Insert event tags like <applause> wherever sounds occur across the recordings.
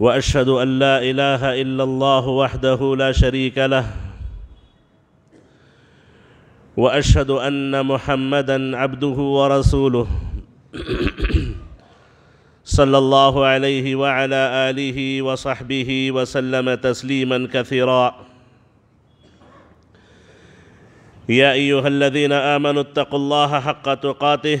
واشهد ان لا اله الا الله وحده لا شريك له واشهد ان محمدا عبده ورسوله <clears throat> صلى الله عليه وعلى اله وصحبه وسلم تسليما كثيرا يا ايها الذين امنوا اتقوا الله حق تقاته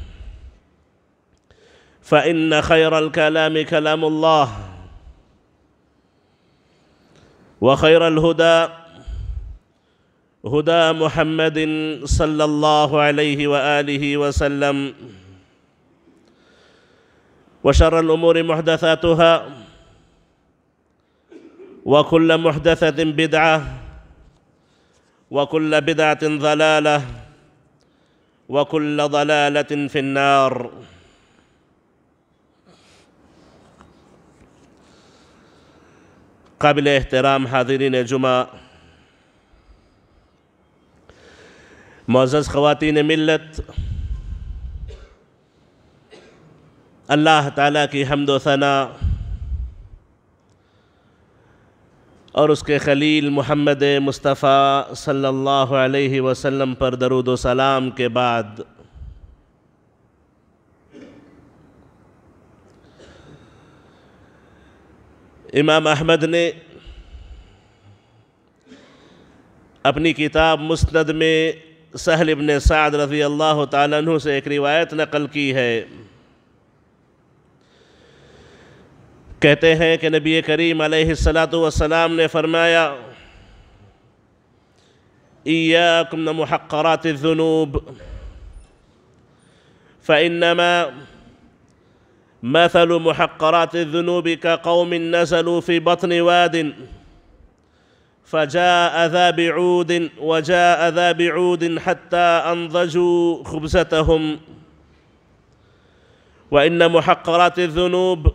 فإن خير الكلام كلام الله وخير الهدى هدى محمد صلى الله عليه وآله وسلم وشر الأمور محدثاتها وكل محدثة بدعة وكل بدعة ضلالة وكل ضلالة في النار قابل احترام حاضرین جمعہ معزز خواتین ملت اللہ تعالیٰ کی حمد و ثنا اور اس کے خلیل محمد مصطفیٰ صلی اللہ علیہ وسلم پر درود و سلام کے بعد امام احمد نے اپنی کتاب مسند میں سہل ابن سعد رضی اللہ تعالیٰ عنہ سے ایک روایت نقل کی ہے کہتے ہیں کہ نبی کریم علیہ السلات والسلام نے فرمایا ایاکم نمحقرات الذنوب فإنما مثل محقرات الذنوب كقوم نزلوا في بطن واد فجاء ذا بعود وجاء ذا بعود حتى أنضجوا خبزتهم وإن محقرات الذنوب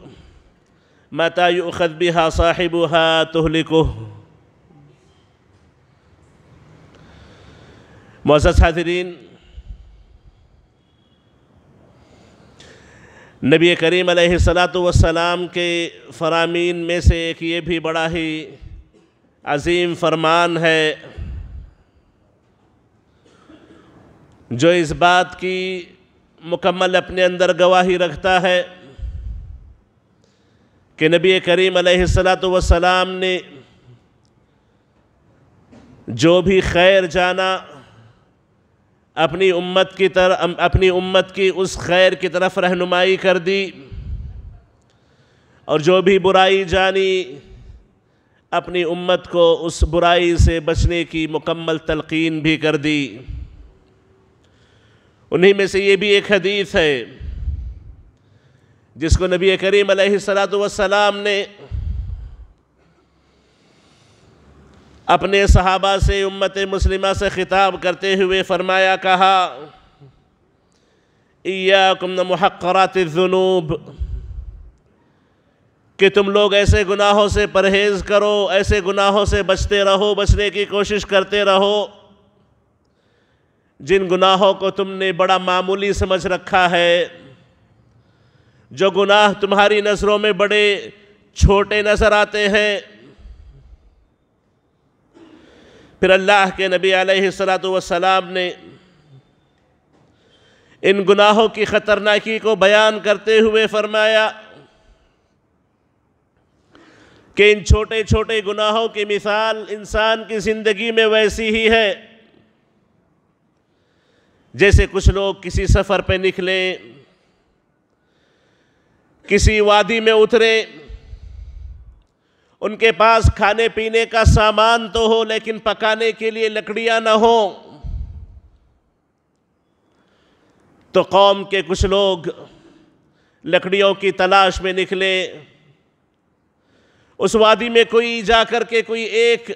متى يؤخذ بها صاحبها تهلكه معزز حاضرين نبی کریم علیہ السلاۃ والسلام کے فرامین میں سے ایک یہ بھی بڑا ہی عظیم فرمان ہے جو اس بات کی مکمل اپنے اندر گواہی رکھتا ہے کہ نبی کریم علیہ السلاۃ والسلام نے جو بھی خیر جانا اپنی امت کی طرح اپنی امت کی اس خیر کی طرف رہنمائی کر دی اور جو بھی برائی جانی اپنی امت کو اس برائی سے بچنے کی مکمل تلقین بھی کر دی انہی میں سے یہ بھی ایک حدیث ہے جس کو نبی کریم علیہ السلام نے اپنے صحابہ سے امت مسلمہ سے خطاب کرتے ہوئے فرمایا کہا ایاکم نمحقرات الذنوب کہ تم لوگ ایسے گناہوں سے پرہیز کرو ایسے گناہوں سے بچتے رہو بچنے کی کوشش کرتے رہو جن گناہوں کو تم نے بڑا معمولی سمجھ رکھا ہے جو گناہ تمہاری نظروں میں بڑے چھوٹے نظر آتے ہیں پھر اللہ کے نبی علیہ السلام نے ان گناہوں کی خطرناکی کو بیان کرتے ہوئے فرمایا کہ ان چھوٹے چھوٹے گناہوں کی مثال انسان کی زندگی میں ویسی ہی ہے جیسے کچھ لوگ کسی سفر پہ نکلیں کسی وادی میں اتریں ان کے پاس کھانے پینے کا سامان تو ہو لیکن پکانے کے لیے لکڑیاں نہ ہوں تو قوم کے کچھ لوگ لکڑیوں کی تلاش میں نکلے اس وادی میں کوئی جا کر کے کوئی ایک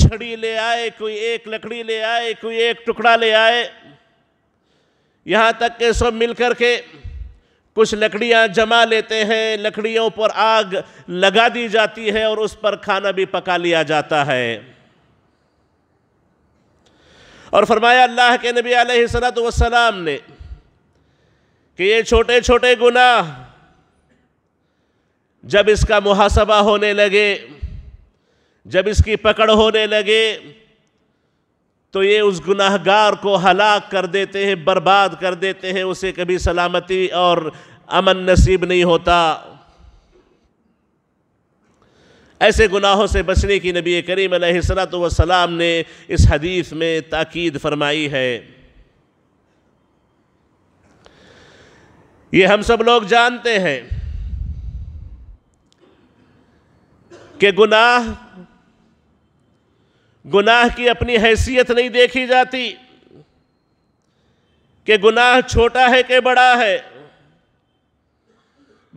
چھڑی لے آئے کوئی ایک لکڑی لے آئے کوئی ایک ٹکڑا لے آئے یہاں تک کہ سب مل کر کے کچھ لکڑیاں جما لیتے ہیں لکڑیوں پر آگ لگا دی جاتی ہے اور اس پر کھانا بھی پکا لیا جاتا ہے اور فرمایا اللہ کے نبی علیہ السلام والسلام نے کہ یہ چھوٹے چھوٹے گناہ جب اس کا محاسبہ ہونے لگے جب اس کی پکڑ ہونے لگے تو یہ اس گناہ گار کو ہلاک کر دیتے ہیں برباد کر دیتے ہیں اسے کبھی سلامتی اور امن نصیب نہیں ہوتا ایسے گناہوں سے بچنے کی نبی کریم علیہ سلط والام نے اس حدیث میں تاکید فرمائی ہے یہ ہم سب لوگ جانتے ہیں کہ گناہ گناہ کی اپنی حیثیت نہیں دیکھی جاتی کہ گناہ چھوٹا ہے کہ بڑا ہے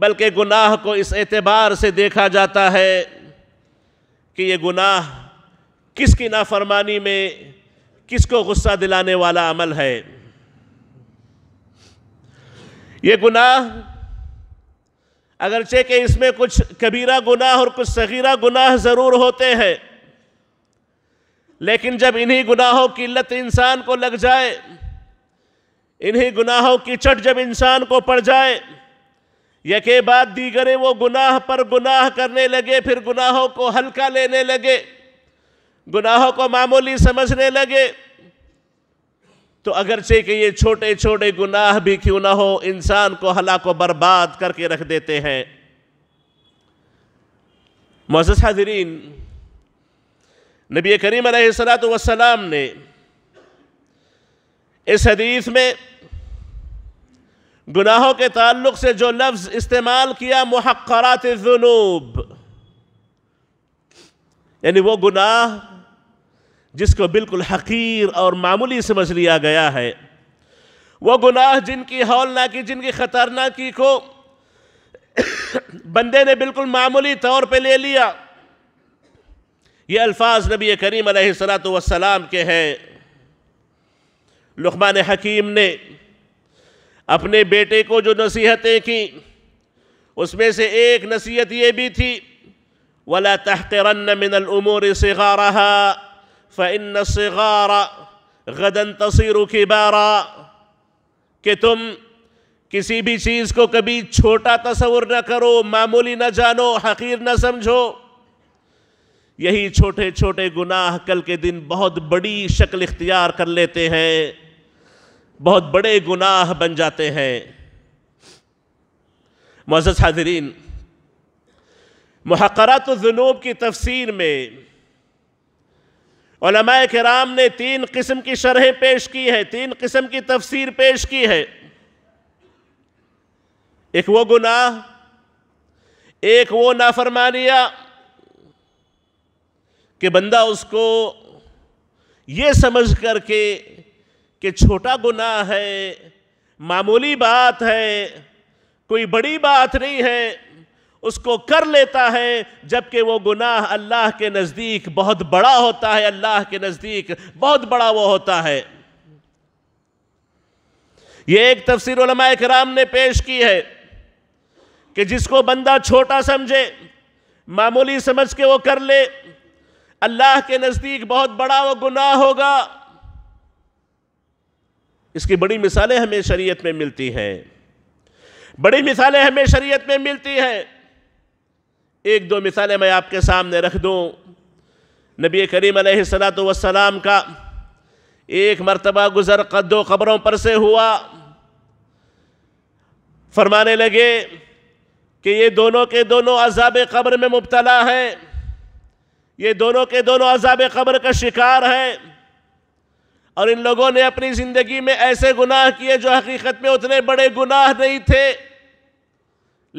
بلکہ گناہ کو اس اعتبار سے دیکھا جاتا ہے کہ یہ گناہ کس کی نافرمانی میں کس کو غصہ دلانے والا عمل ہے یہ گناہ اگرچہ کہ اس میں کچھ کبیرہ گناہ اور کچھ صغیرہ گناہ ضرور ہوتے ہیں لیکن جب انہی گناہوں کی لت انسان کو لگ جائے انہی گناہوں کی چٹ جب انسان کو پڑ جائے یکے بعد دیگرے وہ گناہ پر گناہ کرنے لگے پھر گناہوں کو ہلکا لینے لگے گناہوں کو معمولی سمجھنے لگے تو اگرچہ کہ یہ چھوٹے چھوٹے گناہ بھی کیوں نہ ہو انسان کو ہلاک و برباد کر کے رکھ دیتے ہیں معزز حاضرین نبی کریم علیہ السلام نے اس حدیث میں گناہوں کے تعلق سے جو لفظ استعمال کیا محقرات الذنوب یعنی وہ گناہ جس کو بالکل حقیر اور معمولی سمجھ لیا گیا ہے وہ گناہ جن کی حول نہ کی جن کی خطرناکی کو بندے نے بالکل معمولی طور پہ لے لیا یہ الفاظ نبی کریم علیہ السلام کے ہیں لقمان حکیم نے اپنے بیٹے کو جو نصیحتیں کیں اس میں سے ایک نصیحت یہ بھی تھی ولا تحت مِنَ من صِغَارَهَا فَإِنَّ فن غَدًا تَصِيرُ تصویر کہ تم کسی بھی چیز کو کبھی چھوٹا تصور نہ کرو معمولی نہ جانو حقیر نہ سمجھو یہی چھوٹے چھوٹے گناہ کل کے دن بہت بڑی شکل اختیار کر لیتے ہیں بہت بڑے گناہ بن جاتے ہیں معزز حاضرین محقرات الذنوب کی تفسیر میں علماء کرام نے تین قسم کی شرحیں پیش کی ہیں تین قسم کی تفسیر پیش کی ہے ایک وہ گناہ ایک وہ نافرمانیہ کہ بندہ اس کو یہ سمجھ کر کے کہ چھوٹا گناہ ہے معمولی بات ہے کوئی بڑی بات نہیں ہے اس کو کر لیتا ہے جبکہ وہ گناہ اللہ کے نزدیک بہت بڑا ہوتا ہے اللہ کے نزدیک بہت بڑا وہ ہوتا ہے یہ ایک تفسیر علماء اکرام نے پیش کی ہے کہ جس کو بندہ چھوٹا سمجھے معمولی سمجھ کے وہ کر لے اللہ کے نزدیک بہت بڑا وہ گناہ ہوگا اس کی بڑی مثالیں ہمیں شریعت میں ملتی ہیں بڑی مثالیں ہمیں شریعت میں ملتی ہیں ایک دو مثالیں میں آپ کے سامنے رکھ دوں نبی کریم علیہ السلاۃ کا ایک مرتبہ گزر قد و قبروں پر سے ہوا فرمانے لگے کہ یہ دونوں کے دونوں عذاب قبر میں مبتلا ہیں یہ دونوں کے دونوں عذاب قبر کا شکار ہیں اور ان لوگوں نے اپنی زندگی میں ایسے گناہ کیے جو حقیقت میں اتنے بڑے گناہ نہیں تھے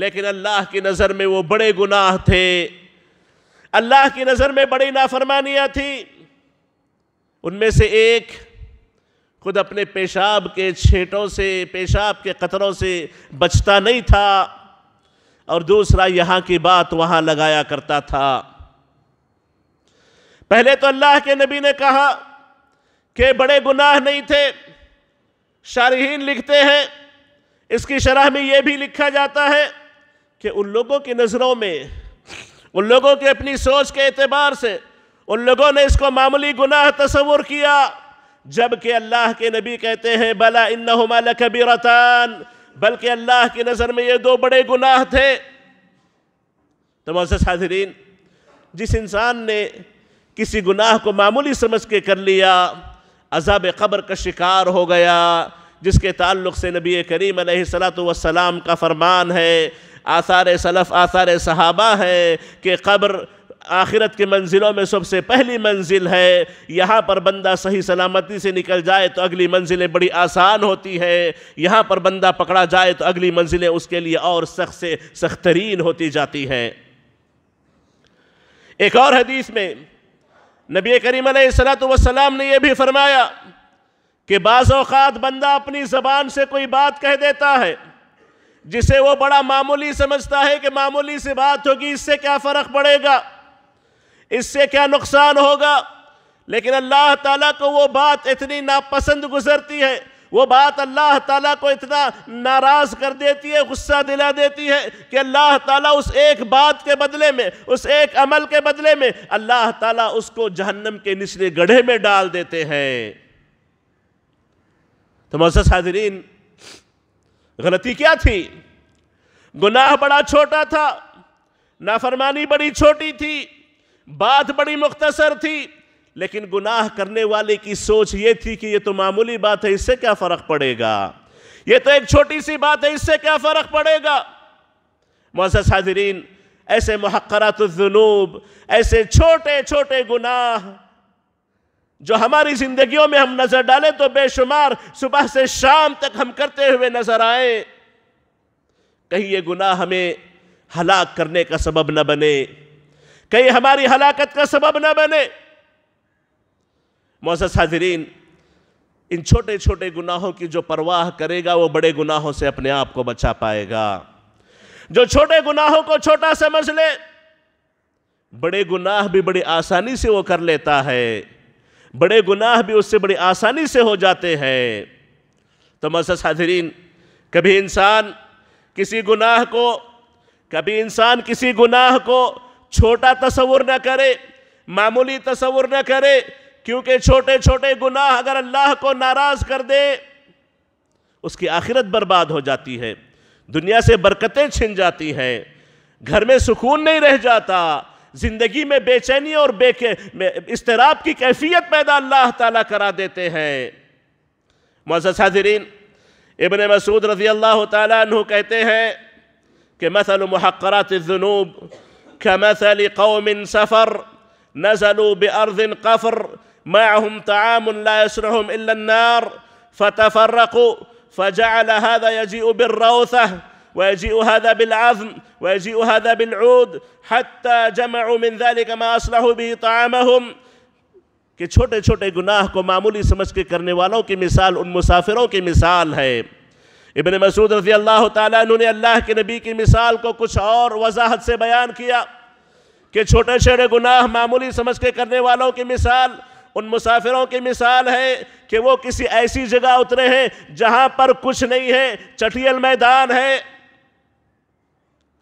لیکن اللہ کی نظر میں وہ بڑے گناہ تھے اللہ کی نظر میں بڑی نافرمانیاں تھیں ان میں سے ایک خود اپنے پیشاب کے چھیٹوں سے پیشاب کے قطروں سے بچتا نہیں تھا اور دوسرا یہاں کی بات وہاں لگایا کرتا تھا پہلے تو اللہ کے نبی نے کہا کہ بڑے گناہ نہیں تھے شارحین لکھتے ہیں اس کی شرح میں یہ بھی لکھا جاتا ہے کہ ان لوگوں کی نظروں میں ان لوگوں کے اپنی سوچ کے اعتبار سے ان لوگوں نے اس کو معمولی گناہ تصور کیا جب کہ اللہ کے نبی کہتے ہیں بلا انہما لکبیرتان بلکہ اللہ کی نظر میں یہ دو بڑے گناہ تھے تو معزز حاضرین جس انسان نے کسی گناہ کو معمولی سمجھ کے کر لیا عذاب قبر کا شکار ہو گیا جس کے تعلق سے نبی کریم علیہ صلاۃ کا فرمان ہے آثار صلف آثار صحابہ ہے کہ قبر آخرت کے منزلوں میں سب سے پہلی منزل ہے یہاں پر بندہ صحیح سلامتی سے نکل جائے تو اگلی منزلیں بڑی آسان ہوتی ہیں یہاں پر بندہ پکڑا جائے تو اگلی منزلیں اس کے لیے اور سخت سے سخترین ہوتی جاتی ہیں ایک اور حدیث میں نبی کریم علیہ السلاۃ والسلام نے یہ بھی فرمایا کہ بعض اوقات بندہ اپنی زبان سے کوئی بات کہہ دیتا ہے جسے وہ بڑا معمولی سمجھتا ہے کہ معمولی سے بات ہوگی اس سے کیا فرق پڑے گا اس سے کیا نقصان ہوگا لیکن اللہ تعالیٰ کو وہ بات اتنی ناپسند گزرتی ہے وہ بات اللہ تعالیٰ کو اتنا ناراض کر دیتی ہے غصہ دلا دیتی ہے کہ اللہ تعالیٰ اس ایک بات کے بدلے میں اس ایک عمل کے بدلے میں اللہ تعالیٰ اس کو جہنم کے نچلے گڑھے میں ڈال دیتے ہیں تو محسوس حاضرین غلطی کیا تھی گناہ بڑا چھوٹا تھا نافرمانی بڑی چھوٹی تھی بات بڑی مختصر تھی لیکن گناہ کرنے والے کی سوچ یہ تھی کہ یہ تو معمولی بات ہے اس سے کیا فرق پڑے گا یہ تو ایک چھوٹی سی بات ہے اس سے کیا فرق پڑے گا معزز حاضرین ایسے محقرات الذنوب ایسے چھوٹے چھوٹے گناہ جو ہماری زندگیوں میں ہم نظر ڈالیں تو بے شمار صبح سے شام تک ہم کرتے ہوئے نظر آئیں کہیں یہ گناہ ہمیں ہلاک کرنے کا سبب نہ بنے کہیں ہماری ہلاکت کا سبب نہ بنے معزز حاضرین ان چھوٹے چھوٹے گناہوں کی جو پرواہ کرے گا وہ بڑے گناہوں سے اپنے آپ کو بچا پائے گا جو چھوٹے گناہوں کو چھوٹا سمجھ لے بڑے گناہ بھی بڑی آسانی سے وہ کر لیتا ہے بڑے گناہ بھی اس سے بڑی آسانی سے ہو جاتے ہیں تو معزز حاضرین کبھی انسان کسی گناہ کو کبھی انسان کسی گناہ کو چھوٹا تصور نہ کرے معمولی تصور نہ کرے کیونکہ چھوٹے چھوٹے گناہ اگر اللہ کو ناراض کر دے اس کی آخرت برباد ہو جاتی ہے دنیا سے برکتیں چھن جاتی ہیں گھر میں سکون نہیں رہ جاتا زندگی میں بے چینی اور بے استراب کی کیفیت پیدا اللہ تعالیٰ کرا دیتے ہیں معزز حاضرین ابن مسعود رضی اللہ تعالیٰ عنہ کہتے ہیں کہ مثل محقرات الذنوب کمثل قوم سفر نزلوا بأرض قفر معهم طعام لا يشرهم إلا النار فتفرقوا فجعل هذا يجيء بالروثة ويجيء هذا بالعظم ويجيء هذا بالعود حتى جمعوا من ذلك ما أصلحوا به طعامهم कि छोटे छोटे गुनाह को मामूली समझ के करने वालों की मिसाल उन मुसाफिरों की मिसाल है इबन मसूद रजी अल्लाह तु ने अल्लाह के नबी की मिसाल को कुछ और वजाहत से बयान किया कि छोटे छोटे गुनाह मामूली समझ के करने वालों की मिसाल ان مسافروں کی مثال ہے کہ وہ کسی ایسی جگہ اترے ہیں جہاں پر کچھ نہیں ہے چٹیل میدان ہے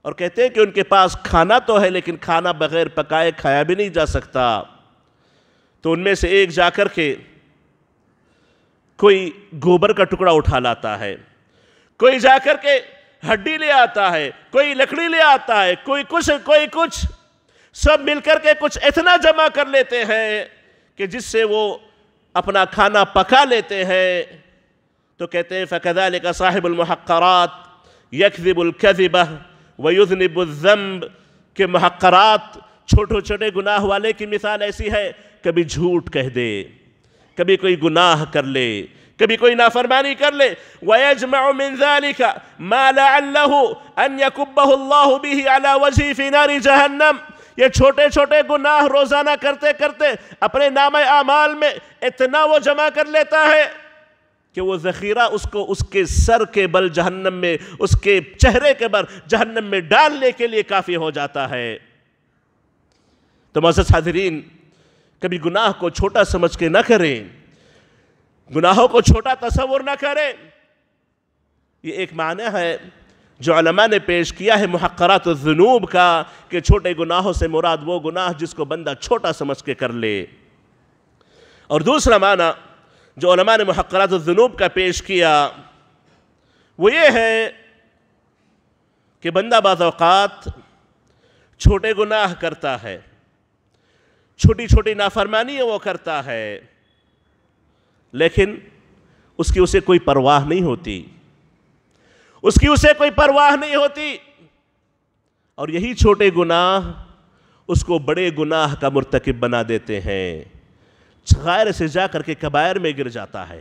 اور کہتے ہیں کہ ان کے پاس کھانا تو ہے لیکن کھانا بغیر پکائے کھایا بھی نہیں جا سکتا تو ان میں سے ایک جا کر کے کوئی گوبر کا ٹکڑا اٹھا لاتا ہے کوئی جا کر کے ہڈی لے آتا ہے کوئی لکڑی لے آتا ہے کوئی کچھ کوئی کچھ سب مل کر کے کچھ اتنا جمع کر لیتے ہیں کہ جس سے وہ اپنا کھانا پکا لیتے ہیں تو کہتے ہیں فَكَذَلِكَ صَاحِبُ الْمُحَقَّرَاتِ يَكْذِبُ الْكَذِبَةِ وَيُذْنِبُ الزَّمْبِ کہ محقرات چھوٹو چھوٹے گناہ والے کی مثال ایسی ہے کبھی جھوٹ کہہ دے کبھی کوئی گناہ کر لے کبھی کوئی نافرمانی کر لے وَيَجْمَعُ مِن ذَلِكَ مَا لَعَلَّهُ أَن يَكُبَّهُ اللَّهُ بِهِ عَلَى وَجْهِ فِي نَارِ جَهَنَّمِ یہ چھوٹے چھوٹے گناہ روزانہ کرتے کرتے اپنے نام اعمال میں اتنا وہ جمع کر لیتا ہے کہ وہ ذخیرہ اس کو اس کے سر کے بل جہنم میں اس کے چہرے کے بل جہنم میں ڈالنے کے لیے کافی ہو جاتا ہے تو معزز حاضرین کبھی گناہ کو چھوٹا سمجھ کے نہ کریں گناہوں کو چھوٹا تصور نہ کریں یہ ایک معنی ہے جو علماء نے پیش کیا ہے محقرات الذنوب کا کہ چھوٹے گناہوں سے مراد وہ گناہ جس کو بندہ چھوٹا سمجھ کے کر لے اور دوسرا معنی جو علماء نے محقرات الذنوب کا پیش کیا وہ یہ ہے کہ بندہ بعض اوقات چھوٹے گناہ کرتا ہے چھوٹی چھوٹی نافرمانی وہ کرتا ہے لیکن اس کی اسے کوئی پرواہ نہیں ہوتی اس کی اسے کوئی پرواہ نہیں ہوتی اور یہی چھوٹے گناہ اس کو بڑے گناہ کا مرتکب بنا دیتے ہیں ذخائر سے جا کر کے کبائر میں گر جاتا ہے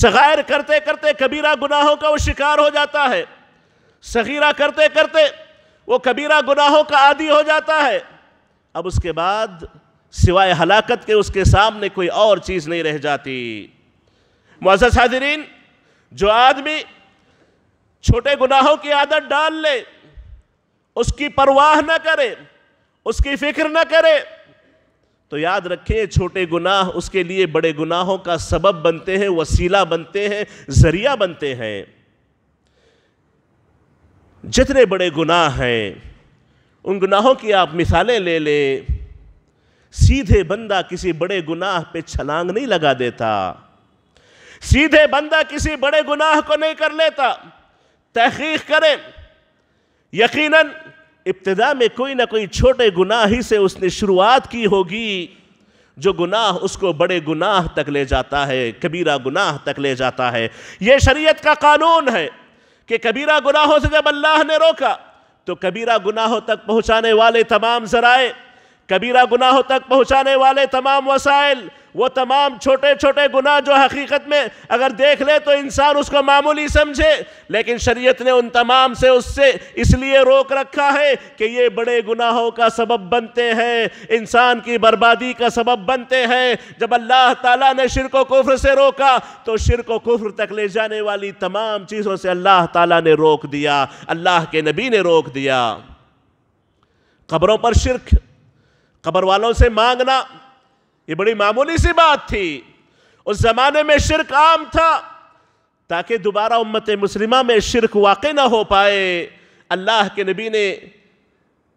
سغائر کرتے کرتے کبیرہ گناہوں کا وہ شکار ہو جاتا ہے سغیرہ کرتے کرتے وہ کبیرہ گناہوں کا عادی ہو جاتا ہے اب اس کے بعد سوائے ہلاکت کے اس کے سامنے کوئی اور چیز نہیں رہ جاتی معزز حاضرین جو آدمی چھوٹے گناہوں کی عادت ڈال لے اس کی پرواہ نہ کرے اس کی فکر نہ کرے تو یاد رکھیں چھوٹے گناہ اس کے لیے بڑے گناہوں کا سبب بنتے ہیں وسیلہ بنتے ہیں ذریعہ بنتے ہیں جتنے بڑے گناہ ہیں ان گناہوں کی آپ مثالیں لے لے سیدھے بندہ کسی بڑے گناہ پہ چھلانگ نہیں لگا دیتا سیدھے بندہ کسی بڑے گناہ کو نہیں کر لیتا تحقیق کریں یقیناً ابتدا میں کوئی نہ کوئی چھوٹے گناہ ہی سے اس نے شروعات کی ہوگی جو گناہ اس کو بڑے گناہ تک لے جاتا ہے کبیرہ گناہ تک لے جاتا ہے یہ شریعت کا قانون ہے کہ کبیرہ گناہوں سے جب اللہ نے روکا تو کبیرہ گناہوں تک پہنچانے والے تمام ذرائع کبیرہ گناہوں تک پہنچانے والے تمام وسائل وہ تمام چھوٹے چھوٹے گناہ جو حقیقت میں اگر دیکھ لے تو انسان اس کو معمولی سمجھے لیکن شریعت نے ان تمام سے اس سے اس لیے روک رکھا ہے کہ یہ بڑے گناہوں کا سبب بنتے ہیں انسان کی بربادی کا سبب بنتے ہیں جب اللہ تعالیٰ نے شرک و کفر سے روکا تو شرک و کفر تک لے جانے والی تمام چیزوں سے اللہ تعالیٰ نے روک دیا اللہ کے نبی نے روک دیا قبروں پر شرک قبر والوں سے مانگنا یہ بڑی معمولی سی بات تھی اس زمانے میں شرک عام تھا تاکہ دوبارہ امت مسلمہ میں شرک واقع نہ ہو پائے اللہ کے نبی نے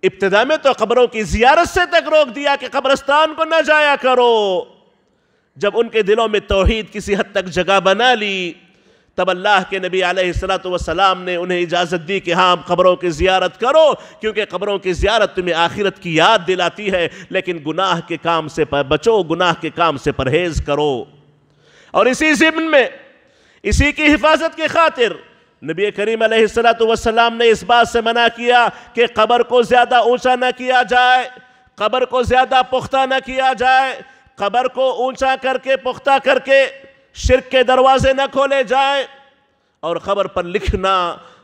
ابتدا میں تو قبروں کی زیارت سے تک روک دیا کہ قبرستان کو نہ جایا کرو جب ان کے دلوں میں توحید کسی حد تک جگہ بنا لی تب اللہ کے نبی علیہ السلام نے انہیں اجازت دی کہ ہاں قبروں کی زیارت کرو کیونکہ قبروں کی زیارت تمہیں آخرت کی یاد دلاتی ہے لیکن گناہ کے کام سے بچو گناہ کے کام سے پرہیز کرو اور اسی زمن میں اسی کی حفاظت کی خاطر نبی کریم علیہ السلام والسلام نے اس بات سے منع کیا کہ قبر کو زیادہ اونچا نہ کیا جائے قبر کو زیادہ پختہ نہ کیا جائے قبر کو اونچا کر کے پختہ کر کے شرک کے دروازے نہ کھولے جائیں اور خبر پر لکھنا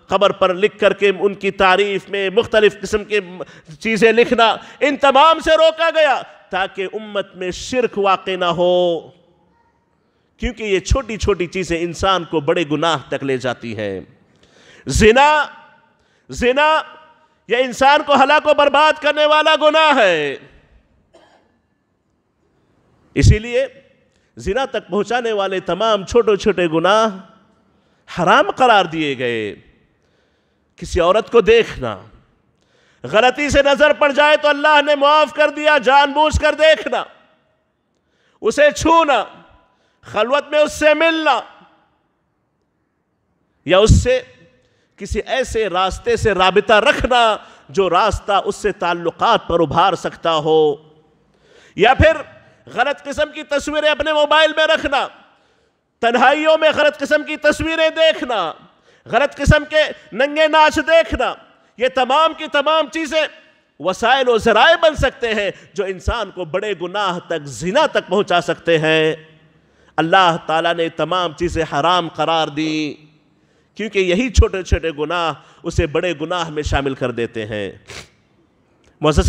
خبر پر لکھ کر کے ان کی تعریف میں مختلف قسم کے چیزیں لکھنا ان تمام سے روکا گیا تاکہ امت میں شرک واقع نہ ہو کیونکہ یہ چھوٹی چھوٹی چیزیں انسان کو بڑے گناہ تک لے جاتی ہیں زنا زنا یہ انسان کو ہلاک و برباد کرنے والا گناہ ہے اسی لیے زنا تک پہنچانے والے تمام چھوٹے چھوٹے گناہ حرام قرار دیے گئے کسی عورت کو دیکھنا غلطی سے نظر پڑ جائے تو اللہ نے معاف کر دیا جان بوجھ کر دیکھنا اسے چھونا خلوت میں اس سے ملنا یا اس سے کسی ایسے راستے سے رابطہ رکھنا جو راستہ اس سے تعلقات پر ابھار سکتا ہو یا پھر غلط قسم کی تصویریں اپنے موبائل میں رکھنا تنہائیوں میں غلط قسم کی تصویریں دیکھنا غلط قسم کے ننگے ناچ دیکھنا یہ تمام کی تمام چیزیں وسائل و ذرائع بن سکتے ہیں جو انسان کو بڑے گناہ تک زنا تک پہنچا سکتے ہیں اللہ تعالیٰ نے تمام چیزیں حرام قرار دیں کیونکہ یہی چھوٹے چھوٹے گناہ اسے بڑے گناہ میں شامل کر دیتے ہیں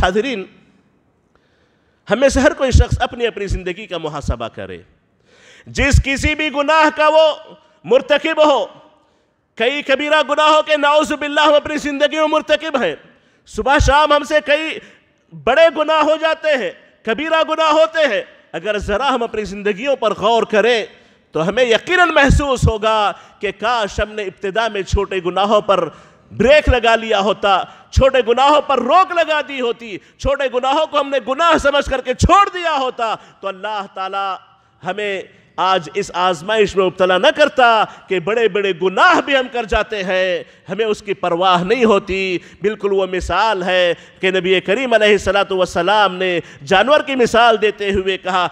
حاضرین ہمیں سے ہر کوئی شخص اپنی اپنی زندگی کا محاسبہ کرے جس کسی بھی گناہ کا وہ مرتکب ہو کئی کبیرہ گناہوں کے نعوذ باللہ ہم اپنی زندگی میں مرتکب ہیں صبح شام ہم سے کئی بڑے گناہ ہو جاتے ہیں کبیرہ گناہ ہوتے ہیں اگر ذرا ہم اپنی زندگیوں پر غور کریں تو ہمیں یقیناً محسوس ہوگا کہ کاش ہم نے ابتدا میں چھوٹے گناہوں پر بریک لگا لیا ہوتا چھوٹے گناہوں پر روک لگا دی ہوتی چھوٹے گناہوں کو ہم نے گناہ سمجھ کر کے چھوڑ دیا ہوتا تو اللہ تعالی ہمیں آج اس آزمائش میں مبتلا نہ کرتا کہ بڑے بڑے گناہ بھی ہم کر جاتے ہیں ہمیں اس کی پرواہ نہیں ہوتی بالکل وہ مثال ہے کہ نبی کریم علیہ السلام نے جانور کی مثال دیتے ہوئے کہا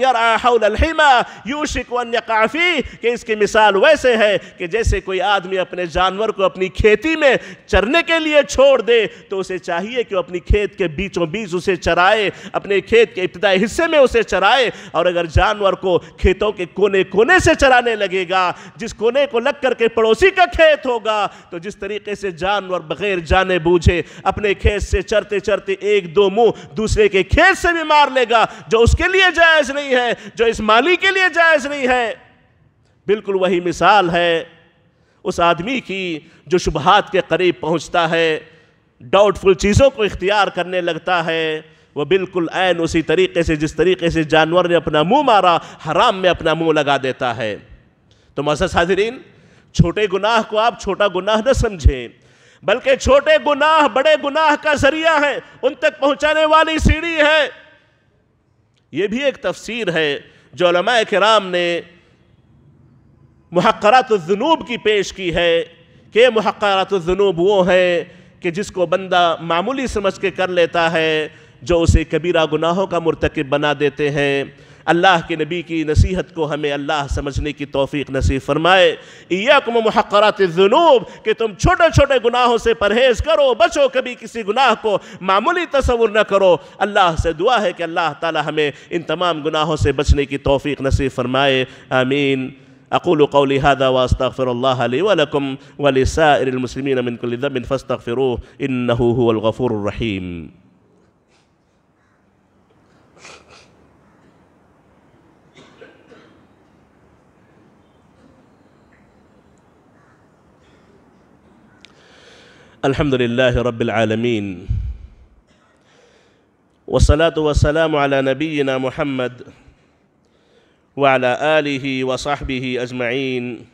یرعا حول الحما یوشک ان یقعفی کہ اس کی مثال ویسے ہے کہ جیسے کوئی آدمی اپنے جانور کو اپنی کھیتی میں چرنے کے لیے چھوڑ دے تو اسے چاہیے کہ اپنی کھیت کے بیچوں بیچ اسے چرائے اپنے کھیت کے ابتدائی حصے میں اسے چرائے اور اگر جانور کو کھیتوں کے کونے کونے سے چرانے لگے گا جس کونے کو لگ کر کے پڑوسی کا کھیت ہوگا تو جس طریقے سے جانور بغیر جانے بوجھے اپنے کھیت سے چرتے چرتے ایک دو منہ دوسرے کے کھیت سے بھی مار لے گا جو اس کے لیے جائز نہیں ہے جو اس مالی کے لیے جائز نہیں ہے بالکل وہی مثال ہے اس آدمی کی جو شبہات کے قریب پہنچتا ہے ڈاؤٹ فل چیزوں کو اختیار کرنے لگتا ہے وہ بالکل عین اسی طریقے سے جس طریقے سے جانور نے اپنا منہ مارا حرام میں اپنا منہ لگا دیتا ہے تو معزز حاضرین چھوٹے گناہ کو آپ چھوٹا گناہ نہ سمجھیں بلکہ چھوٹے گناہ بڑے گناہ کا ذریعہ ہے ان تک پہنچانے والی سیڑھی ہے یہ بھی ایک تفسیر ہے جو علماء کرام نے محقرات الذنوب کی پیش کی ہے کہ محقرات الذنوب وہ ہے کہ جس کو بندہ معمولی سمجھ کے کر لیتا ہے جو اسے کبیرہ گناہوں کا مرتکب بنا دیتے ہیں اللہ کے نبی کی نصیحت کو ہمیں اللہ سمجھنے کی توفیق نصیب فرمائے ایاکم محقرات الذنوب کہ تم چھوٹے چھوٹے گناہوں سے پرہیز کرو بچو کبھی کسی گناہ کو معمولی تصور نہ کرو اللہ سے دعا ہے کہ اللہ تعالی ہمیں ان تمام گناہوں سے بچنے کی توفیق نصیب فرمائے آمین اقول قولی هذا واستغفر اللہ علیہ ولکم کل ذب فاستغفروه انہو هو الغفور الرحیم الحمد لله رب العالمين والصلاة والسلام على نبينا محمد وعلى آله وصحبه أجمعين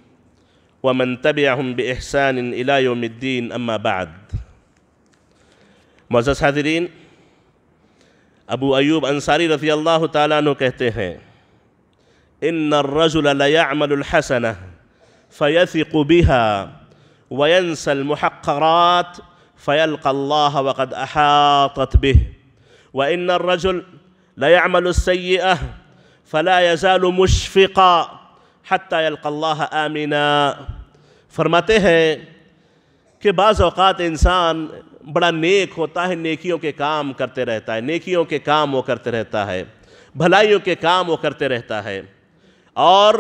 ومن تبعهم بإحسان إلى يوم الدين أما بعد معزز حاضرين ابو أيوب أنصاري رضي الله تعالى عنه کہتے ہیں ان الرجل ليعمل الحسنة فيثق بها المحقرات محکرات فع وقد احاطت به وان الرجل ليعمل السيئة فلا مشفقا حتى يلقى الكل امینہ فرماتے ہیں کہ بعض اوقات انسان بڑا نیک ہوتا ہے نیکیوں کے کام کرتے رہتا ہے نیکیوں کے کام وہ کرتے رہتا ہے بھلائیوں کے کام وہ کرتے رہتا ہے اور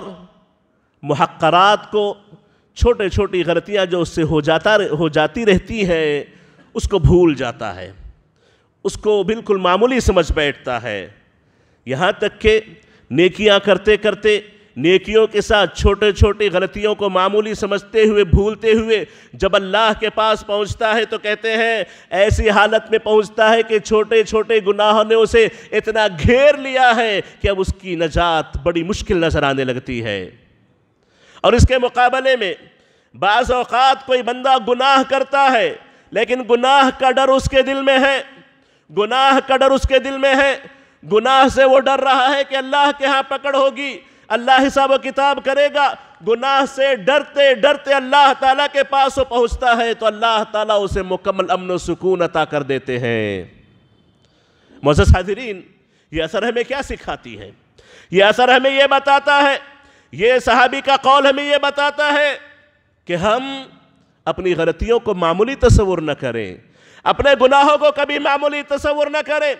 محقرات کو چھوٹے چھوٹی غلطیاں جو اس سے ہو جاتا ہو جاتی رہتی ہیں اس کو بھول جاتا ہے اس کو بالکل معمولی سمجھ بیٹھتا ہے یہاں تک کہ نیکیاں کرتے کرتے نیکیوں کے ساتھ چھوٹے چھوٹے غلطیوں کو معمولی سمجھتے ہوئے بھولتے ہوئے جب اللہ کے پاس پہنچتا ہے تو کہتے ہیں ایسی حالت میں پہنچتا ہے کہ چھوٹے چھوٹے گناہوں نے اسے اتنا گھیر لیا ہے کہ اب اس کی نجات بڑی مشکل نظر آنے لگتی ہے اور اس کے مقابلے میں بعض اوقات کوئی بندہ گناہ کرتا ہے لیکن گناہ کا ڈر اس کے دل میں ہے گناہ کا ڈر اس کے دل میں ہے گناہ سے وہ ڈر رہا ہے کہ اللہ کے ہاں پکڑ ہوگی اللہ حساب و کتاب کرے گا گناہ سے ڈرتے ڈرتے اللہ تعالیٰ کے پاس وہ پہنچتا ہے تو اللہ تعالیٰ اسے مکمل امن و سکون عطا کر دیتے ہیں معزز حاضرین یہ اثر ہمیں کیا سکھاتی ہے یہ اثر ہمیں یہ بتاتا ہے یہ صحابی کا قول ہمیں یہ بتاتا ہے کہ ہم اپنی غلطیوں کو معمولی تصور نہ کریں اپنے گناہوں کو کبھی معمولی تصور نہ کریں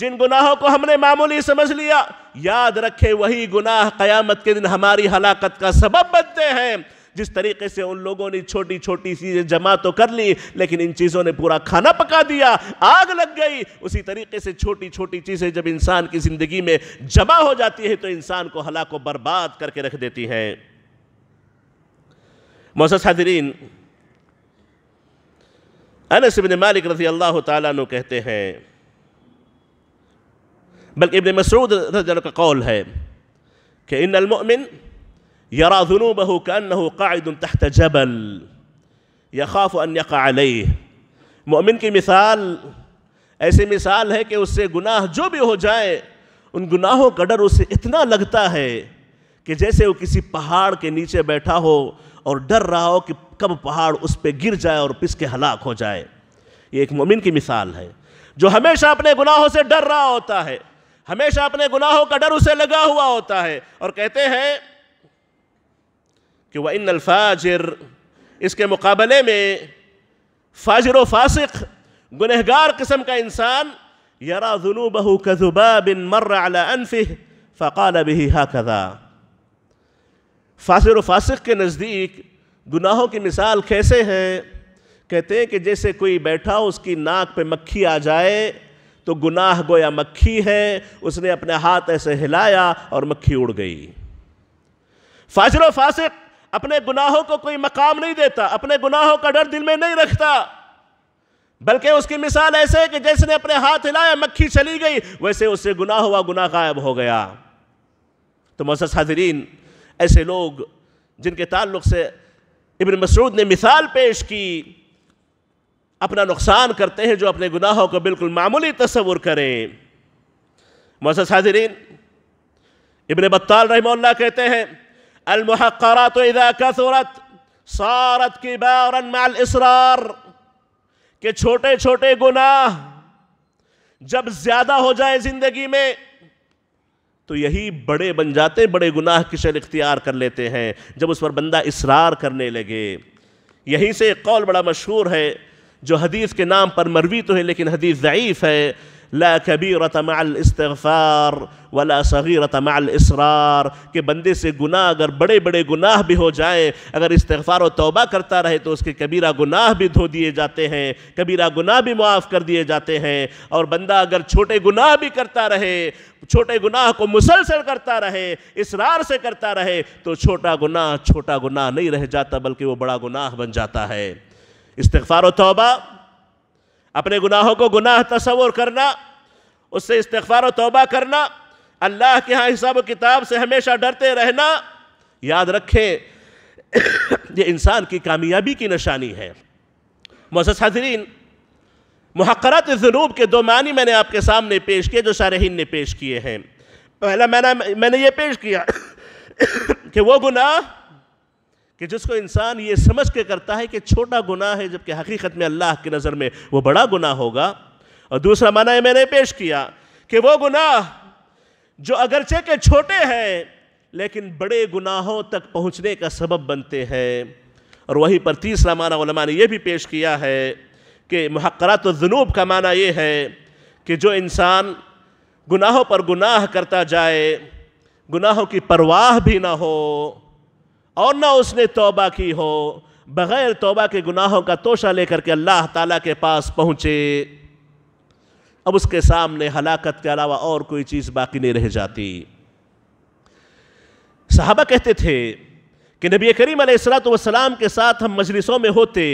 جن گناہوں کو ہم نے معمولی سمجھ لیا یاد رکھے وہی گناہ قیامت کے دن ہماری ہلاکت کا سبب بنتے ہیں جس طریقے سے ان لوگوں نے چھوٹی چھوٹی چیزیں جمع تو کر لی لیکن ان چیزوں نے پورا کھانا پکا دیا آگ لگ گئی اسی طریقے سے چھوٹی چھوٹی چیزیں جب انسان کی زندگی میں جمع ہو جاتی ہے تو انسان کو ہلاک و برباد کر کے رکھ دیتی ہیں حاضرین انس ابن مالک رضی اللہ تعالیٰ نے کہتے ہیں بلکہ ابن مسعود رضی اللہ کا قول ہے کہ ان المؤمن يرى ذنوبه كأنه قاعد تحت جبل يخاف أن يقع عليه مؤمن مومن کی مثال ایسی مثال ہے کہ اس سے گناہ جو بھی ہو جائے ان گناہوں کا ڈر اسے اتنا لگتا ہے کہ جیسے وہ کسی پہاڑ کے نیچے بیٹھا ہو اور ڈر رہا ہو کہ کب پہاڑ اس پہ گر جائے اور پس کے ہلاک ہو جائے یہ ایک مومن کی مثال ہے جو ہمیشہ اپنے گناہوں سے ڈر رہا ہوتا ہے ہمیشہ اپنے گناہوں کا ڈر اسے لگا ہوا ہوتا ہے اور کہتے ہیں کہ وہ ان الفاجر اس کے مقابلے میں فاجر و فاسق گنہگار قسم کا انسان یرا ذنو بہ کزوبا بن مر الف فقال ہا قذا فاصر و فاسق کے نزدیک گناہوں کی مثال کیسے ہیں کہتے ہیں کہ جیسے کوئی بیٹھا ہو اس کی ناک پہ مکھی آ جائے تو گناہ گویا مکھی ہے اس نے اپنے ہاتھ ایسے ہلایا اور مکھی اڑ گئی فاجر و فاسق اپنے گناہوں کو کوئی مقام نہیں دیتا اپنے گناہوں کا ڈر دل میں نہیں رکھتا بلکہ اس کی مثال ایسے ہے کہ جیسے اپنے ہاتھ ہلایا مکھی چلی گئی ویسے اس سے گناہ ہوا گناہ غائب ہو گیا تو محسوس حاضرین ایسے لوگ جن کے تعلق سے ابن مسعود نے مثال پیش کی اپنا نقصان کرتے ہیں جو اپنے گناہوں کو بالکل معمولی تصور کریں محسوس حاضرین ابن بطال رحمہ اللہ کہتے ہیں المحقرات اذا کثرت صارت کبارا مع الاسرار کہ چھوٹے چھوٹے گناہ جب زیادہ ہو جائے زندگی میں تو یہی بڑے بن جاتے بڑے گناہ کی شر اختیار کر لیتے ہیں جب اس پر بندہ اسرار کرنے لگے یہیں سے ایک قول بڑا مشہور ہے جو حدیث کے نام پر مروی تو ہے لیکن حدیث ضعیف ہے لا کبیرت مع الاستغفار ولا صغیرت مع الاسرار کہ بندے سے گناہ اگر بڑے بڑے گناہ بھی ہو جائیں اگر استغفار و توبہ کرتا رہے تو اس کے کبیرہ گناہ بھی دھو دیے جاتے ہیں کبیرہ گناہ بھی معاف کر دیے جاتے ہیں اور بندہ اگر چھوٹے گناہ بھی کرتا رہے چھوٹے گناہ کو مسلسل کرتا رہے اسرار سے کرتا رہے تو چھوٹا گناہ چھوٹا گناہ نہیں رہ جاتا بلکہ وہ بڑا گناہ بن جاتا ہے استغفار و توبہ اپنے گناہوں کو گناہ تصور کرنا اس سے استغفار و توبہ کرنا اللہ کے ہاں حساب و کتاب سے ہمیشہ ڈرتے رہنا یاد رکھیں یہ انسان کی کامیابی کی نشانی ہے حضرین محقرات ذنوب کے دو معنی میں نے آپ کے سامنے پیش کیے جو شارحین نے پیش کیے ہیں پہلا میں نے میں نے یہ پیش کیا کہ وہ گناہ کہ جس کو انسان یہ سمجھ کے کرتا ہے کہ چھوٹا گناہ ہے جبکہ حقیقت میں اللہ کی نظر میں وہ بڑا گناہ ہوگا اور دوسرا معنی میں نے پیش کیا کہ وہ گناہ جو اگرچہ کے چھوٹے ہیں لیکن بڑے گناہوں تک پہنچنے کا سبب بنتے ہیں اور وہیں پر تیسرا معنی علماء نے یہ بھی پیش کیا ہے کہ محقرات و کا معنی یہ ہے کہ جو انسان گناہوں پر گناہ کرتا جائے گناہوں کی پرواہ بھی نہ ہو اور نہ اس نے توبہ کی ہو بغیر توبہ کے گناہوں کا توشہ لے کر کے اللہ تعالیٰ کے پاس پہنچے اب اس کے سامنے ہلاکت کے علاوہ اور کوئی چیز باقی نہیں رہ جاتی صحابہ کہتے تھے کہ نبی کریم علیہ السلام کے ساتھ ہم مجلسوں میں ہوتے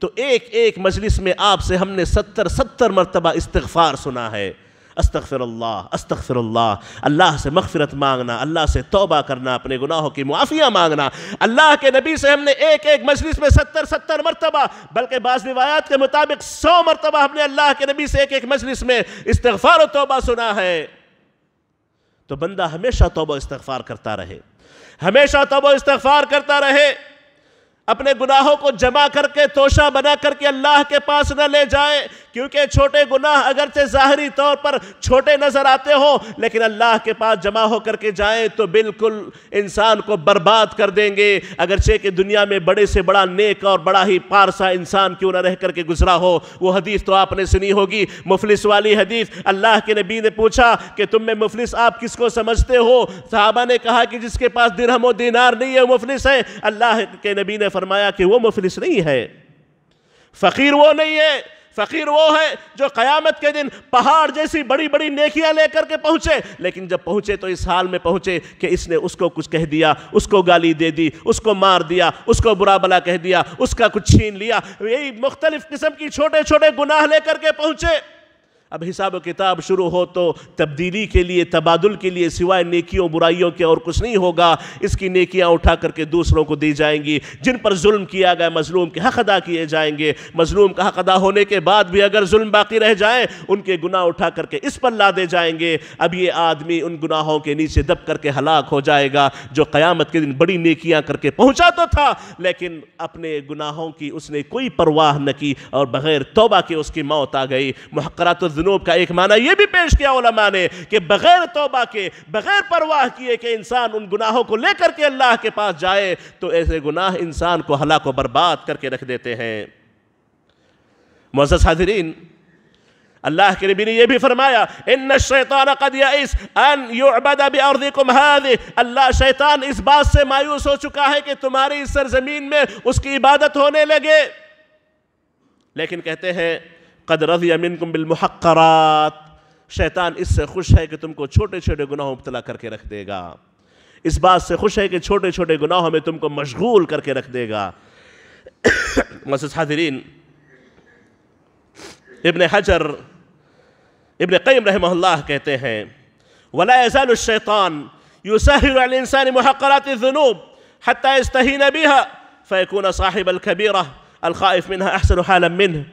تو ایک ایک مجلس میں آپ سے ہم نے ستر ستر مرتبہ استغفار سنا ہے استغفر اللہ استغفر اللہ اللہ سے مغفرت مانگنا اللہ سے توبہ کرنا اپنے گناہوں کی معافیاں مانگنا اللہ کے نبی سے ہم نے ایک ایک مجلس میں ستر ستر مرتبہ بلکہ بعض روایات کے مطابق سو مرتبہ ہم نے اللہ کے نبی سے ایک ایک مجلس میں استغفار و توبہ سنا ہے تو بندہ ہمیشہ توبہ استغفار کرتا رہے ہمیشہ توبہ استغفار کرتا رہے اپنے گناہوں کو جمع کر کے توشہ بنا کر کے اللہ کے پاس نہ لے جائیں کیونکہ چھوٹے گناہ اگرچہ ظاہری طور پر چھوٹے نظر آتے ہوں لیکن اللہ کے پاس جمع ہو کر کے جائیں تو بالکل انسان کو برباد کر دیں گے اگرچہ کہ دنیا میں بڑے سے بڑا نیک اور بڑا ہی پارسا انسان کیوں نہ رہ کر کے گزرا ہو وہ حدیث تو آپ نے سنی ہوگی مفلس والی حدیث اللہ کے نبی نے پوچھا کہ تم میں مفلس آپ کس کو سمجھتے ہو صحابہ نے کہا کہ جس کے پاس درہم و دینار نہیں ہے مفلس ہے اللہ کے نبی نے فرمایا کہ وہ مفلس نہیں ہے فقیر فقیر وہ وہ نہیں ہے ہے جو قیامت کے کے دن پہاڑ جیسی بڑی بڑی نیکیاں لے کر پہنچے لیکن جب پہنچے تو اس حال میں پہنچے کہ اس نے اس کو کچھ کہہ دیا اس کو گالی دے دی اس کو مار دیا اس کو برا بلا کہہ دیا اس کا کچھ چھین لیا یہی مختلف قسم کی چھوٹے چھوٹے گناہ لے کر کے پہنچے اب حساب و کتاب شروع ہو تو تبدیلی کے لیے تبادل کے لیے سوائے نیکیوں برائیوں کے اور کچھ نہیں ہوگا اس کی نیکیاں اٹھا کر کے دوسروں کو دی جائیں گی جن پر ظلم کیا گیا مظلوم کے حق ادا کیے جائیں گے مظلوم کا حق ادا ہونے کے بعد بھی اگر ظلم باقی رہ جائیں ان کے گناہ اٹھا کر کے اس پر لادے جائیں گے اب یہ آدمی ان گناہوں کے نیچے دب کر کے ہلاک ہو جائے گا جو قیامت کے دن بڑی نیکیاں کر کے پہنچا تو تھا لیکن اپنے گناہوں کی اس نے کوئی پرواہ نہ کی اور بغیر توبہ کے اس کی موت آ گئی محکرات ذنوب کا ایک معنی یہ بھی پیش کیا علماء نے کہ بغیر توبہ کے بغیر پرواہ کیے کہ انسان ان گناہوں کو لے کر کے اللہ کے پاس جائے تو ایسے گناہ انسان کو ہلا کو برباد کر کے رکھ دیتے ہیں معزز حاضرین اللہ کے نبی نے یہ بھی فرمایا اِنَّ الشَّيْطَانَ قَدْ يَعِسْ أَنْ يُعْبَدَ بِأَرْضِكُمْ هَذِ اللہ شیطان اس بات سے مایوس ہو چکا ہے کہ تمہاری سرزمین میں اس کی عبادت ہونے لگے لیکن کہتے ہیں قد رضي منكم بالمحقرات شیطان اس سے خوش ہے کہ تم کو چھوٹے چھوٹے گناہوں مبتلا کر کے رکھ دے گا اس بات سے خوش ہے کہ چھوٹے چھوٹے گناہوں میں تم کو مشغول کر کے رکھ دے گا <coughs> مسجد حاضرین ابن حجر ابن قیم رحمہ اللہ کہتے ہیں وَلَا يَزَالُ الشَّيْطَانِ يُسَهِرُ عَلِ الْإِنسَانِ مُحَقَّرَاتِ الذُّنُوبِ حَتَّى يَسْتَهِينَ بِهَا فَيَكُونَ صَاحِبَ الْكَبِيرَةِ الْخَائِفِ مِنْهَا أَحْسَنُ حَالًا مِّنْهِ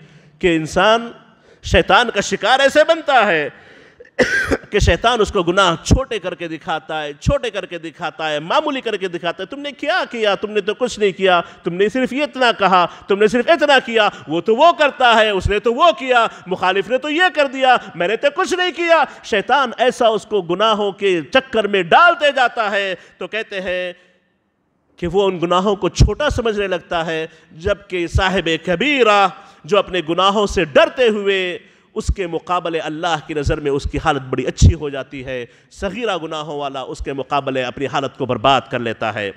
کہ انسان شیطان کا شکار ایسے بنتا ہے کہ شیطان اس کو گناہ چھوٹے کر کے دکھاتا ہے چھوٹے کر کے دکھاتا ہے معمولی کر کے دکھاتا ہے تم نے کیا کیا تم نے تو کچھ نہیں کیا تم نے صرف اتنا کہا تم نے صرف اتنا کیا وہ تو وہ کرتا ہے اس نے تو وہ کیا مخالف نے تو یہ کر دیا میں نے تو کچھ نہیں کیا شیطان ایسا اس کو گناہوں کے چکر میں ڈالتے جاتا ہے تو کہتے ہیں کہ وہ ان گناہوں کو چھوٹا سمجھنے لگتا ہے جبکہ صاحب کبیرہ جو اپنے گناہوں سے ڈرتے ہوئے اس کے مقابلے اللہ کی نظر میں اس کی حالت بڑی اچھی ہو جاتی ہے صغیرہ گناہوں والا اس کے مقابلے اپنی حالت کو برباد کر لیتا ہے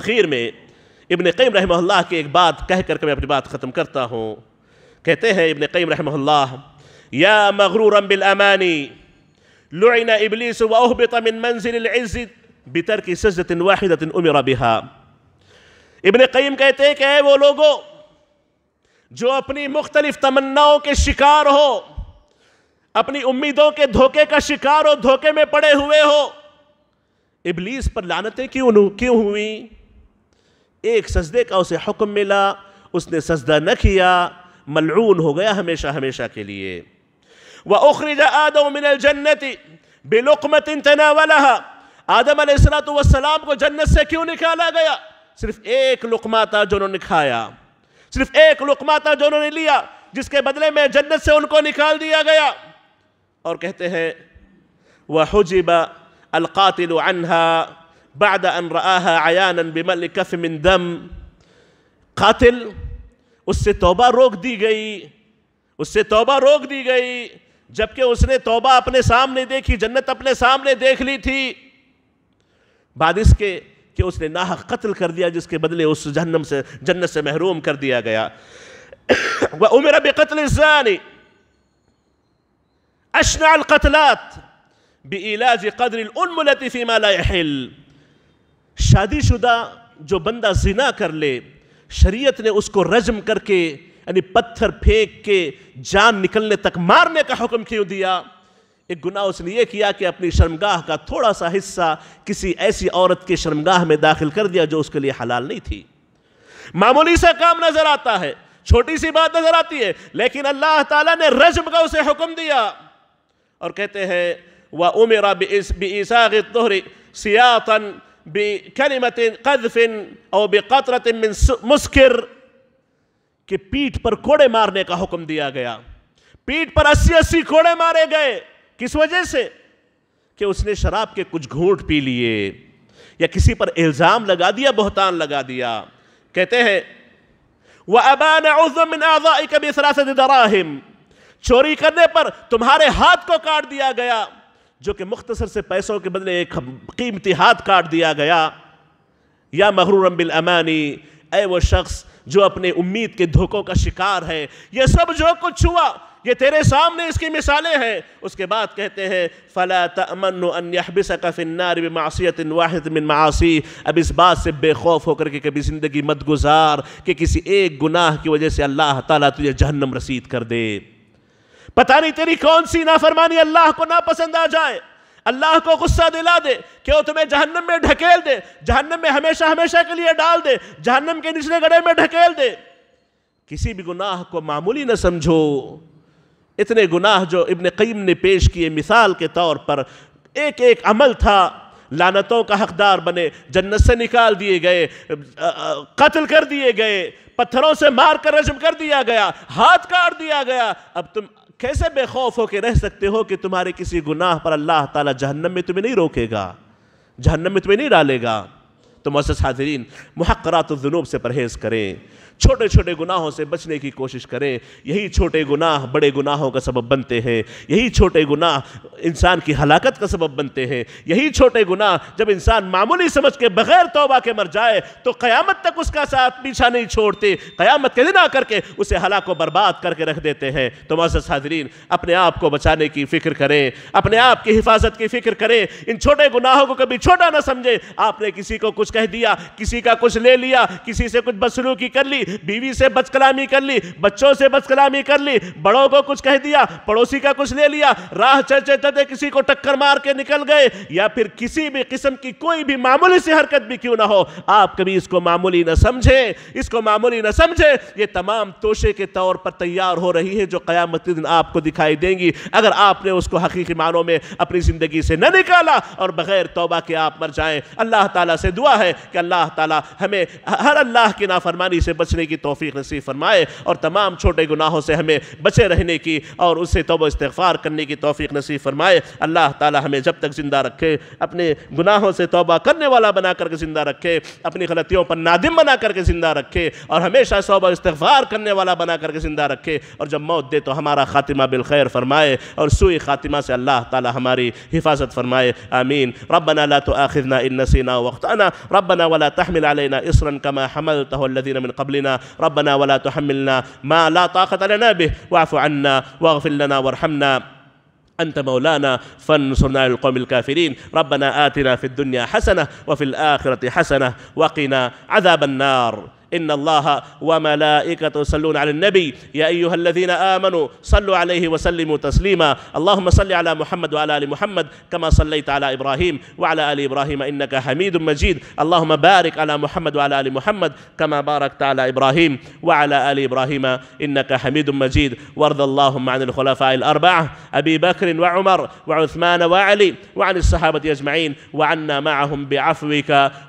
اخیر میں ابن قیم رحمہ اللہ کی ایک بات کہہ کر کے میں اپنی بات ختم کرتا ہوں کہتے ہیں ابن قیم رحمہ اللہ یا بالامانی لعن ابلیس و اہبط من منزل العز بترک سجدت واحدت امر بها ابن قیم کہتے ہیں کہ اے وہ لوگوں جو اپنی مختلف تمناؤں کے شکار ہو اپنی امیدوں کے دھوکے کا شکار ہو دھوکے میں پڑے ہوئے ہو ابلیس پر لانتیں کیوں کیوں ہوئیں ایک سجدے کا اسے حکم ملا اس نے سجدہ نہ کیا ملعون ہو گیا ہمیشہ ہمیشہ کے لیے وہ اخریجا آدم و من جنتی بالقمت انتنا والا آدم علیہ السلام والسلام کو جنت سے کیوں نکالا گیا صرف ایک لقمہ تھا جو انہوں نے کھایا صرف ایک لقمہ تھا جو انہوں نے لیا جس کے بدلے میں جنت سے ان کو نکال دیا گیا اور کہتے ہیں وَحُجِبَ حجیبا القاتل و انہا باد انراہ ایان بمل دَمْ قاتل اس سے توبہ روک دی گئی اس سے توبہ روک دی گئی جبکہ اس نے توبہ اپنے سامنے دیکھی جنت اپنے سامنے دیکھ لی تھی بعد اس کے کہ اس نے ناحق قتل کر دیا جس کے بدلے اس جنم سے جنت سے محروم کر دیا گیا <clears throat> میرا بے قتل اشنال قتلات بے علاج فِي مَا لَا يَحِلْ شادی شدہ جو بندہ زنا کر لے شریعت نے اس کو رجم کر کے یعنی پتھر پھینک کے جان نکلنے تک مارنے کا حکم کیوں دیا ایک گناہ اس لیے کیا کہ اپنی شرمگاہ کا تھوڑا سا حصہ کسی ایسی عورت کے شرمگاہ میں داخل کر دیا جو اس کے لیے حلال نہیں تھی معمولی سا کام نظر آتا ہے چھوٹی سی بات نظر آتی ہے لیکن اللہ تعالیٰ نے کا اسے حکم دیا اور کہتے ہیں کہ پیٹ پر کوڑے مارنے کا حکم دیا گیا پیٹ پر اسی اسی کوڑے مارے گئے کس وجہ سے کہ اس نے شراب کے کچھ گھونٹ پی لیے یا کسی پر الزام لگا دیا بہتان لگا دیا کہتے ہیں وَأَبَانَ وہ دَرَاهِمْ چوری کرنے پر تمہارے ہاتھ کو کاٹ دیا گیا جو کہ مختصر سے پیسوں کے بدلے ایک قیمتی ہاتھ کاٹ دیا گیا یا مغرورم بالامانی اے وہ شخص جو اپنے امید کے دھوکوں کا شکار ہے یہ سب جو کچھ ہوا یہ تیرے سامنے اس کی مثالیں ہیں اس کے بعد کہتے ہیں فلاح مَعَاصِي اب اس بات سے بے خوف ہو کر کے کبھی زندگی مت گزار کہ کسی ایک گناہ کی وجہ سے اللہ تعالیٰ تجھے جہنم رسید کر دے پتہ نہیں تیری کون سی نا فرمانی اللہ کو ناپسند پسند آ جائے اللہ کو غصہ دلا دے کہ وہ تمہیں جہنم میں ڈھکیل دے جہنم میں ہمیشہ ہمیشہ کے لیے ڈال دے جہنم کے نچلے گڑے میں ڈھکیل دے کسی بھی گناہ کو معمولی نہ سمجھو اتنے گناہ جو ابن قیم نے پیش کیے مثال کے طور پر ایک ایک عمل تھا لانتوں کا حقدار بنے جنت سے نکال دیے گئے قتل کر دیے گئے پتھروں سے مار کر رجم کر دیا گیا ہاتھ کاٹ دیا گیا اب تم کیسے بے خوف ہو کے رہ سکتے ہو کہ تمہارے کسی گناہ پر اللہ تعالیٰ جہنم میں تمہیں نہیں روکے گا جہنم میں تمہیں نہیں ڈالے گا تو معزز حاضرین محقرات الذنوب سے پرہیز کریں چھوٹے چھوٹے گناہوں سے بچنے کی کوشش کریں یہی چھوٹے گناہ بڑے گناہوں کا سبب بنتے ہیں یہی چھوٹے گناہ انسان کی ہلاکت کا سبب بنتے ہیں یہی چھوٹے گناہ جب انسان معمولی سمجھ کے بغیر توبہ کے مر جائے تو قیامت تک اس کا ساتھ پیچھا نہیں چھوڑتے قیامت کے دن آ کر کے اسے ہلاک و برباد کر کے رکھ دیتے ہیں تو معزز حاضرین اپنے آپ کو بچانے کی فکر کریں اپنے آپ کی حفاظت کی فکر کریں ان چھوٹے گناہوں کو کبھی چھوٹا نہ سمجھیں آپ نے کسی کو کچھ کہہ دیا کسی کا کچھ لے لیا کسی سے کچھ بسلوکی کر لی بیوی سے بچ کلامی کر لی بچوں سے بچ کلامی کر لی بڑوں کو کچھ کہہ دیا پڑوسی کا کچھ لے لیا راہ کسی کو ٹکر مار کے نکل گئے یا پھر کسی بھی قسم کی کوئی بھی معمولی سے حرکت بھی کیوں نہ ہو آپ کبھی اس کو معمولی نہ سمجھیں سمجھیں اس کو معمولی نہ یہ تمام توشے کے طور پر تیار ہو رہی ہے جو قیامت دن آپ کو دکھائی دیں گی اگر آپ نے اس کو حقیقی معنوں میں اپنی زندگی سے نہ نکالا اور بغیر توبہ کے آپ مر جائیں اللہ تعالیٰ سے دعا ہے کہ اللہ تعالیٰ ہمیں ہر اللہ کی نافرمانی سے بچنے کی توفیق نصیب فرمائے اور تمام چھوٹے گناہوں سے ہمیں بچے رہنے کی اور اس سے توبہ استغفار کرنے کی توفیق نصیب فرمائے اللہ تعالی ہمیں جب تک زندہ رکھے اپنے گناہوں سے توبہ کرنے والا بنا کر کے زندہ رکھے اپنی غلطیوں پر نادم بنا کر کے زندہ رکھے اور ہمیشہ توبہ استغفار کرنے والا بنا کر کے زندہ رکھے اور جب موت دے تو ہمارا خاتمہ بالخیر فرمائے اور سوئی خاتمہ سے اللہ تعالی ہماری حفاظت فرمائے آمین ربنا ربنا لا تؤاخذنا ان ولا تحمل علينا اصرا كما حملته الذين من قبلنا ربنا ولا تحملنا ما لا طاقة لنا به واعف عنا واغفر لنا وارحمنا أنت مولانا فانصرنا للقوم الكافرين ربنا آتنا في الدنيا حسنة وفي الآخرة حسنة وقنا عذاب النار إن الله وملائكته يصلون على النبي يا أيها الذين آمنوا صلوا عليه وسلموا تسليما اللهم صل على محمد وعلى آل محمد كما صليت على إبراهيم وعلى آل إبراهيم إنك حميد مجيد اللهم بارك على محمد وعلى آل محمد كما باركت على إبراهيم وعلى آل إبراهيم إنك حميد مجيد وارض اللهم عن الخلفاء الأربعة أبي بكر وعمر وعثمان وعلي وعن الصحابة أجمعين وعنا معهم بعفوك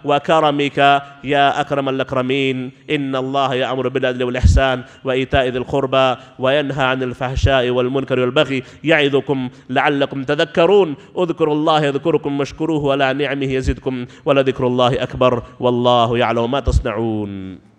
وكرمك يا أكرم الأكرمين إن الله يأمر بالعدل والإحسان وإيتاء ذي القربى وينهى عن الفحشاء والمنكر والبغي يعظكم لعلكم تذكرون اذكروا الله يذكركم واشكروه على نعمه يزدكم ولذكر الله أكبر والله يعلم ما تصنعون